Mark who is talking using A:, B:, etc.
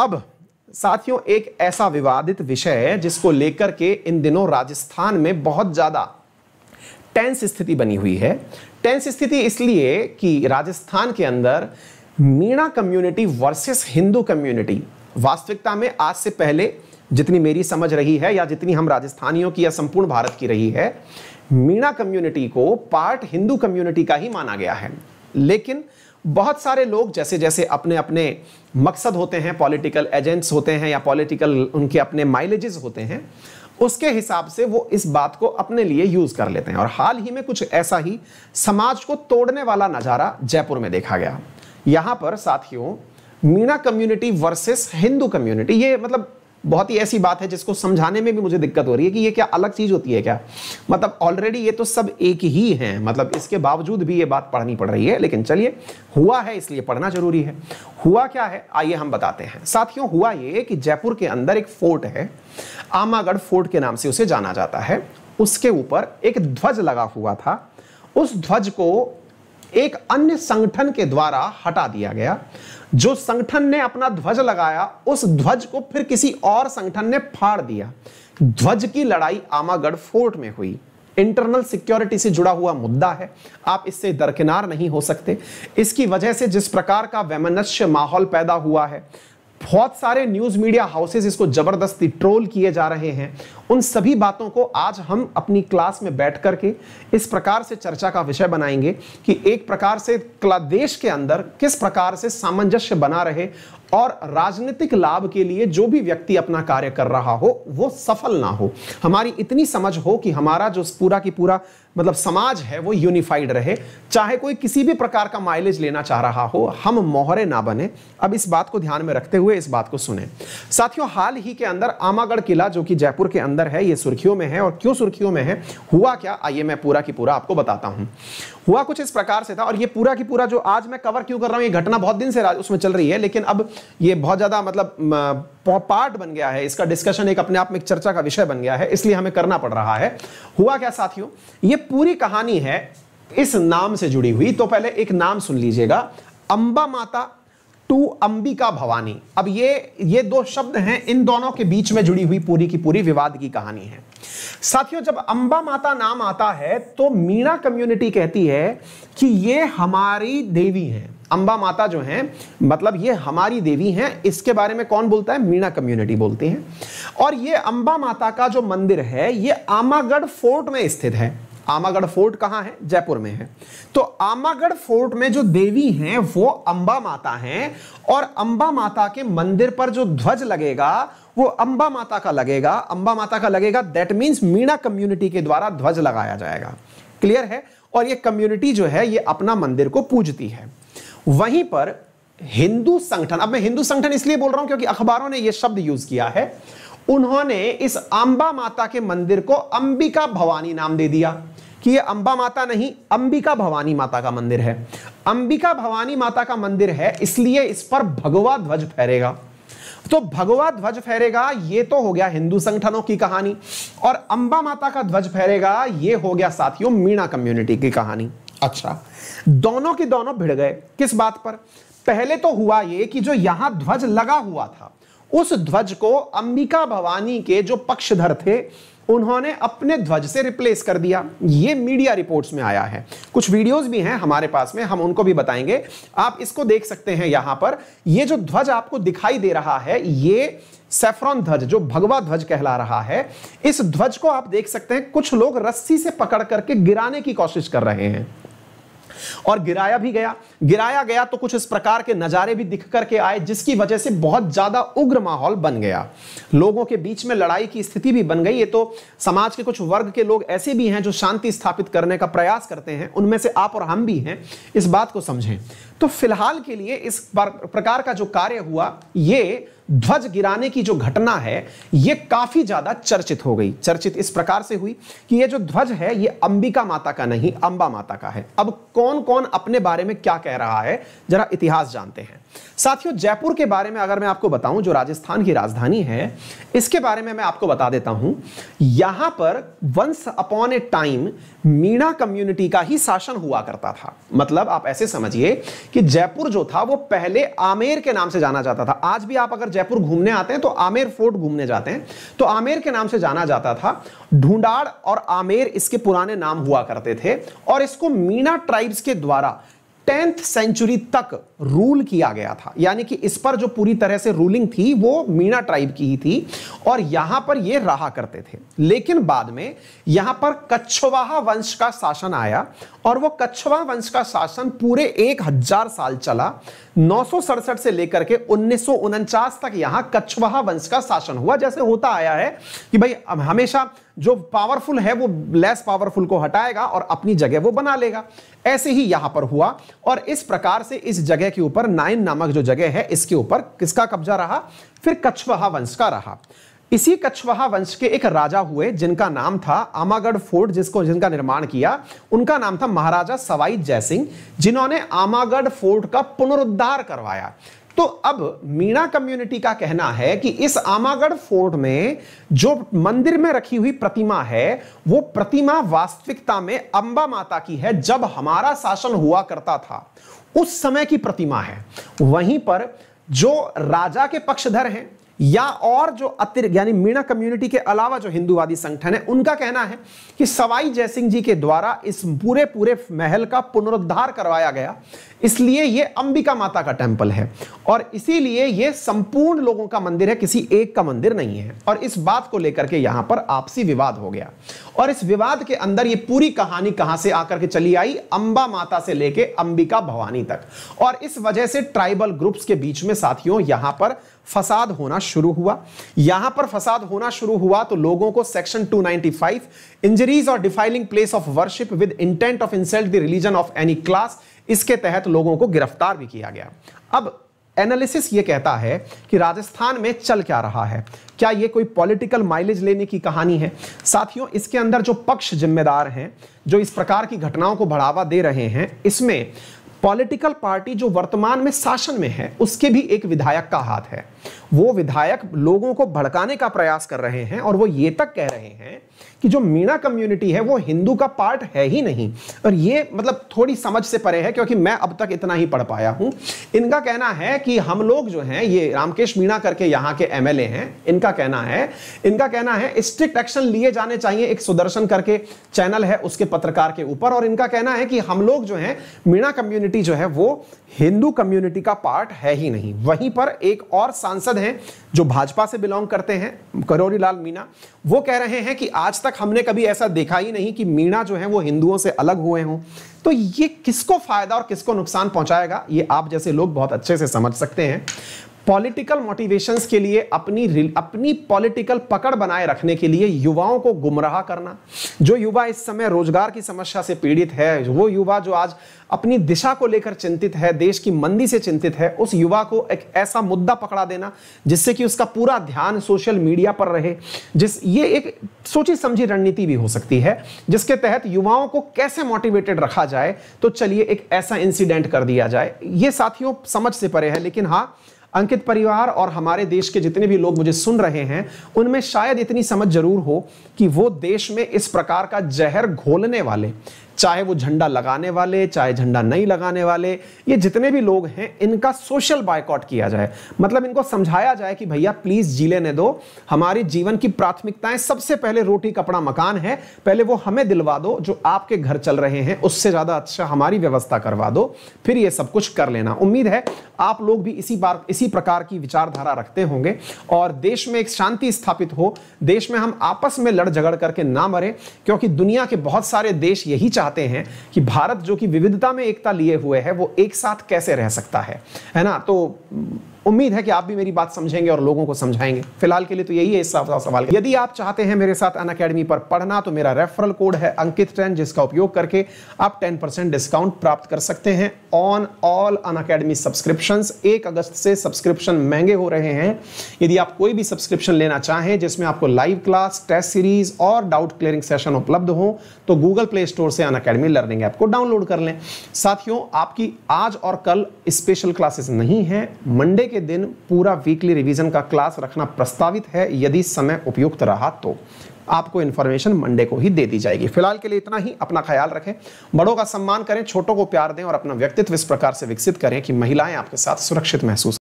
A: अब साथियों एक ऐसा विवादित विषय है जिसको लेकर के इन दिनों राजस्थान में बहुत ज्यादा टेंस स्थिति बनी हुई है टेंस स्थिति इसलिए कि राजस्थान के अंदर Meena community versus Hindu community वास्तविकता में आज से पहले जितनी मेरी समझ रही है या जितनी हम राजस्थानियों की या संपूर्ण भारत की रही है मीणा कम्युनिटी को पार्ट हिंदू कम्युनिटी का ही माना गया है लेकिन बहुत सारे लोग जैसे जैसे अपने अपने मकसद होते हैं पॉलिटिकल एजेंट्स होते हैं या पॉलिटिकल उनके अपने माइलेजेस होते हैं उसके हिसाब से वो इस बात को अपने लिए यूज कर लेते हैं और हाल ही में कुछ ऐसा ही समाज को तोड़ने वाला नज़ारा जयपुर में देखा गया यहां पर साथियों Meena community versus Hindu community ये मतलब बहुत ही ऐसी बात है जिसको समझाने में भी मुझे दिक्कत हो रही है कि ये क्या अलग चीज़ होती है क्या मतलब ऑलरेडी ये तो सब एक ही हैं मतलब इसके बावजूद भी ये बात पढ़नी पड़ रही है लेकिन चलिए हुआ है इसलिए पढ़ना जरूरी है हुआ क्या है आइए हम बताते हैं साथियों हुआ ये कि जयपुर के अंदर एक फोर्ट है आमागढ़ फोर्ट के नाम से उसे जाना जाता है उसके ऊपर एक ध्वज लगा हुआ था उस ध्वज को एक अन्य संगठन के द्वारा हटा दिया गया जो संगठन ने अपना ध्वज लगाया उस ध्वज को फिर किसी और संगठन ने फाड़ दिया ध्वज की लड़ाई आमागढ़ फोर्ट में हुई इंटरनल सिक्योरिटी से जुड़ा हुआ मुद्दा है आप इससे दरकिनार नहीं हो सकते इसकी वजह से जिस प्रकार का वैमनस्य माहौल पैदा हुआ है बहुत सारे न्यूज मीडिया हाउसेस इसको जबरदस्ती ट्रोल किए जा रहे हैं उन सभी बातों को आज हम अपनी क्लास में बैठ करके इस प्रकार से चर्चा का विषय बनाएंगे कि एक प्रकार से देश के अंदर किस प्रकार से सामंजस्य बना रहे और राजनीतिक लाभ के लिए जो भी व्यक्ति अपना कार्य कर रहा हो वो सफल ना हो हमारी इतनी समझ हो कि हमारा जो पूरा की पूरा मतलब समाज है वो यूनिफाइड रहे चाहे कोई किसी भी प्रकार का माइलेज लेना चाह रहा हो हम मोहरे ना बने अब इस बात को ध्यान में रखते हुए इस बात को सुने साथियों हाल ही के अंदर आमागढ़ किला जो कि जयपुर के अंदर अंदर है ये सुर्खियों में है और क्यों सुर्खियों में है हुआ क्या आइए मैं पूरा की पूरा आपको बताता हूं हुआ कुछ इस प्रकार से था और ये पूरा की पूरा जो आज मैं कवर क्यों कर रहा हूं ये घटना बहुत दिन से उसमें चल रही है लेकिन अब ये बहुत ज्यादा मतलब पार्ट बन गया है इसका डिस्कशन एक अपने आप में चर्चा का विषय बन गया है इसलिए हमें करना पड़ रहा है हुआ क्या साथियों ये पूरी कहानी है इस नाम से जुड़ी हुई तो पहले एक नाम सुन लीजिएगा अंबा माता टू अंबिका भवानी अब ये ये दो शब्द हैं इन दोनों के बीच में जुड़ी हुई पूरी की पूरी विवाद की कहानी है साथियों जब अंबा माता नाम आता है तो मीणा कम्युनिटी कहती है कि ये हमारी देवी हैं अंबा माता जो हैं मतलब ये हमारी देवी हैं इसके बारे में कौन बोलता है मीणा कम्युनिटी बोलती है और ये अंबा माता का जो मंदिर है ये आमागढ़ फोर्ट में स्थित है आमागढ़ फोर्ट कहाँ है जयपुर में है तो आमागढ़ फोर्ट में जो देवी हैं वो अंबा माता हैं और अंबा माता के मंदिर पर जो ध्वज लगेगा वो अंबा माता का लगेगा अंबा माता का लगेगा दैट मीन्स मीणा कम्युनिटी के द्वारा ध्वज लगाया जाएगा क्लियर है और ये कम्युनिटी जो है ये अपना मंदिर को पूजती है वहीं पर हिंदू संगठन अब मैं हिंदू संगठन इसलिए बोल रहा हूं क्योंकि अखबारों ने यह शब्द यूज किया है उन्होंने इस अंबा माता के मंदिर को अंबिका भवानी नाम दे दिया कि ये अंबा माता नहीं अंबिका भवानी माता का मंदिर है अंबिका भवानी माता का मंदिर है इसलिए इस पर भगवा ध्वज फहरेगा तो भगवा ध्वज फहरेगा ये तो हो गया हिंदू संगठनों की कहानी और अंबा माता का ध्वज फहरेगा ये हो गया साथियों मीणा कम्युनिटी की कहानी अच्छा दोनों की दोनों भिड़ गए किस बात पर पहले तो हुआ ये कि जो यहां ध्वज लगा हुआ था उस ध्वज को अंबिका भवानी के जो पक्षधर थे उन्होंने अपने ध्वज से रिप्लेस कर दिया ये मीडिया रिपोर्ट्स में आया है कुछ वीडियोस भी हैं हमारे पास में हम उनको भी बताएंगे आप इसको देख सकते हैं यहां पर ये जो ध्वज आपको दिखाई दे रहा है ये सेफ्रॉन ध्वज जो भगवा ध्वज कहला रहा है इस ध्वज को आप देख सकते हैं कुछ लोग रस्सी से पकड़ करके गिराने की कोशिश कर रहे हैं और गिराया भी गया गिराया गया तो कुछ इस प्रकार के नज़ारे भी दिख करके आए जिसकी वजह से बहुत ज़्यादा उग्र माहौल बन गया लोगों के बीच में लड़ाई की स्थिति भी बन गई ये तो समाज के कुछ वर्ग के लोग ऐसे भी हैं जो शांति स्थापित करने का प्रयास करते हैं उनमें से आप और हम भी हैं इस बात को समझें तो फिलहाल के लिए इस प्रकार का जो कार्य हुआ ये ध्वज गिराने की जो घटना है यह काफी ज्यादा चर्चित हो गई चर्चित इस प्रकार से हुई कि यह जो ध्वज है यह अंबिका माता का नहीं अंबा माता का है अब कौन कौन अपने बारे में क्या कह रहा है जरा इतिहास जानते हैं साथियों जयपुर के बारे में अगर मैं आपको बताऊं जो राजस्थान की राजधानी है इसके बारे में मैं आपको बता देता हूं यहां पर once upon a time Meena community का ही शासन हुआ करता था मतलब आप ऐसे समझिए कि जयपुर जो था वो पहले आमेर के नाम से जाना जाता था आज भी आप अगर जयपुर घूमने आते हैं तो आमेर फोर्ट घूमने जाते हैं तो आमेर के नाम से जाना जाता था ढूंढाड़ और आमेर इसके पुराने नाम हुआ करते थे और इसको मीणा ट्राइब्स के द्वारा टेंथ सेंचुरी तक रूल किया गया था यानी कि इस पर जो पूरी तरह से रूलिंग थी वो मीणा ट्राइब की ही थी और यहां पर ये रहा करते थे लेकिन बाद में यहां पर कछवाहा वंश का शासन आया और वो कछवा वंश का शासन पूरे एक हजार साल चला नौ से लेकर के उन्नीस तक यहां कछवाहा वंश का शासन हुआ जैसे होता आया है कि भाई हमेशा जो पावरफुल है वो लेस पावरफुल को हटाएगा और अपनी जगह वो बना लेगा ऐसे ही यहां पर हुआ और इस प्रकार से इस जगह के ऊपर नाइन नामक जो जगह है इसके ऊपर किसका कब्जा रहा फिर कछवाहा वंश का रहा इसी कछवाहा वंश के एक राजा हुए जिनका नाम था आमागढ़ फोर्ट जिसको जिनका निर्माण किया उनका नाम था महाराजा सवाई जयसिंह जिन्होंने आमागढ़ फोर्ट का पुनरुद्धार करवाया तो अब मीणा कम्युनिटी का कहना है कि इस आमागढ़ फोर्ट में जो मंदिर में रखी हुई प्रतिमा है वो प्रतिमा वास्तविकता में अंबा माता की है जब हमारा शासन हुआ करता था उस समय की प्रतिमा है वहीं पर जो राजा के पक्षधर हैं या और जो अतिरिक्त यानी मीणा कम्युनिटी के अलावा जो हिंदूवादी संगठन है उनका कहना है कि सवाई जयसिंह जी के द्वारा इस पूरे पूरे महल का पुनरुद्धार करवाया गया इसलिए ये अंबिका माता का टेम्पल है और इसीलिए ये संपूर्ण लोगों का मंदिर है किसी एक का मंदिर नहीं है और इस बात को लेकर के यहां पर आपसी विवाद हो गया और इस विवाद के अंदर ये पूरी कहानी कहां से आकर के चली आई अंबा माता से लेके अंबिका भवानी तक और इस वजह से ट्राइबल ग्रुप्स के बीच में साथियों यहां पर फसाद होना शुरू हुआ यहां पर फसाद होना शुरू हुआ तो लोगों को सेक्शन 295 इंजरीज और defiling place of worship with intent of insult the religion of any class इसके तहत लोगों को गिरफ्तार भी किया गया अब एनालिसिस ये कहता है कि राजस्थान में चल क्या रहा है क्या ये कोई पॉलिटिकल माइलेज लेने की कहानी है साथियों इसके अंदर जो पक्ष जिम्मेदार हैं जो इस प्रकार की घटनाओं को बढ़ावा दे रहे हैं इसमें पॉलिटिकल पार्टी जो वर्तमान में शासन में है उसके भी एक विधायक का हाथ है वो विधायक लोगों को भड़काने का प्रयास कर रहे हैं और वो ये तक कह रहे हैं कि जो मीणा कम्युनिटी है वो हिंदू का पार्ट है ही नहीं और ये मतलब थोड़ी समझ से परे है क्योंकि मैं अब तक इतना ही पढ़ पाया हूं इनका कहना है कि हम लोग जो हैं ये रामकेश मीणा करके यहां के एमएलए हैं इनका कहना है इनका कहना है स्ट्रिक्ट एक्शन लिए जाने चाहिए एक सुदर्शन करके चैनल है उसके पत्रकार के ऊपर और इनका कहना है कि हम लोग जो है मीणा कम्युनिटी जो है वो हिंदू कम्युनिटी का पार्ट है ही नहीं वहीं पर एक और सांसद हैं जो भाजपा से बिलोंग करते हैं करोरी लाल मीणा वो कह रहे हैं कि आज तक हमने कभी ऐसा देखा ही नहीं कि मीणा जो है वो हिंदुओं से अलग हुए हों तो ये किसको फायदा और किसको नुकसान पहुंचाएगा ये आप जैसे लोग बहुत अच्छे से समझ सकते हैं पॉलिटिकल मोटिवेशंस के लिए अपनी अपनी पॉलिटिकल पकड़ बनाए रखने के लिए युवाओं को गुमराह करना जो युवा इस समय रोजगार की समस्या से पीड़ित है वो युवा जो आज अपनी दिशा को लेकर चिंतित है देश की मंदी से चिंतित है उस युवा को एक ऐसा मुद्दा पकड़ा देना जिससे कि उसका पूरा ध्यान सोशल मीडिया पर रहे जिस ये एक सोची समझी रणनीति भी हो सकती है जिसके तहत युवाओं को कैसे मोटिवेटेड रखा जाए तो चलिए एक ऐसा इंसिडेंट कर दिया जाए ये साथियों समझ से परे है लेकिन हाँ अंकित परिवार और हमारे देश के जितने भी लोग मुझे सुन रहे हैं उनमें शायद इतनी समझ जरूर हो कि वो देश में इस प्रकार का जहर घोलने वाले चाहे वो झंडा लगाने वाले चाहे झंडा नहीं लगाने वाले ये जितने भी लोग हैं इनका सोशल बायकॉट किया जाए मतलब इनको समझाया जाए कि भैया प्लीज लेने दो हमारी जीवन की प्राथमिकताएं सबसे पहले रोटी कपड़ा मकान है पहले वो हमें दिलवा दो जो आपके घर चल रहे हैं उससे ज्यादा अच्छा हमारी व्यवस्था करवा दो फिर ये सब कुछ कर लेना उम्मीद है आप लोग भी इसी बार इसी प्रकार की विचारधारा रखते होंगे और देश में एक शांति स्थापित हो देश में हम आपस में लड़ झगड़ करके ना मरे क्योंकि दुनिया के बहुत सारे देश यही चाहते चाहते हैं कि भारत जो कि विविधता में एकता लिए हुए है वो एक साथ कैसे रह सकता है है ना तो उम्मीद है कि आप भी मेरी बात समझेंगे और लोगों को समझाएंगे फिलहाल के लिए तो यही है इस सवाल यदि आप चाहते हैं मेरे साथ अन अकेडमी पर पढ़ना तो मेरा रेफरल कोड है अंकित टेन जिसका उपयोग करके आप टेन परसेंट डिस्काउंट प्राप्त कर सकते हैं on all Unacademy subscription एक अगस्त से सब्सक्रिप्शन महंगे हो रहे हैं यदि आप कोई भी सब्सक्रिप्शन लेना चाहें जिसमें आपको लाइव क्लास टेस्ट सीरीज और डाउट क्लियरिंग सेशन उपलब्ध हो तो गूगल प्ले स्टोर से अन अकेडमी लर्निंग ऐप को डाउनलोड कर लें साथियों आपकी आज और कल स्पेशल क्लासेस नहीं है मंडे के के दिन पूरा वीकली रिवीजन का क्लास रखना प्रस्तावित है यदि समय उपयुक्त रहा तो आपको इन्फॉर्मेशन मंडे को ही दे दी जाएगी फिलहाल के लिए इतना ही अपना ख्याल रखें बड़ों का सम्मान करें छोटों को प्यार दें और अपना व्यक्तित्व इस प्रकार से विकसित करें कि महिलाएं आपके साथ सुरक्षित महसूस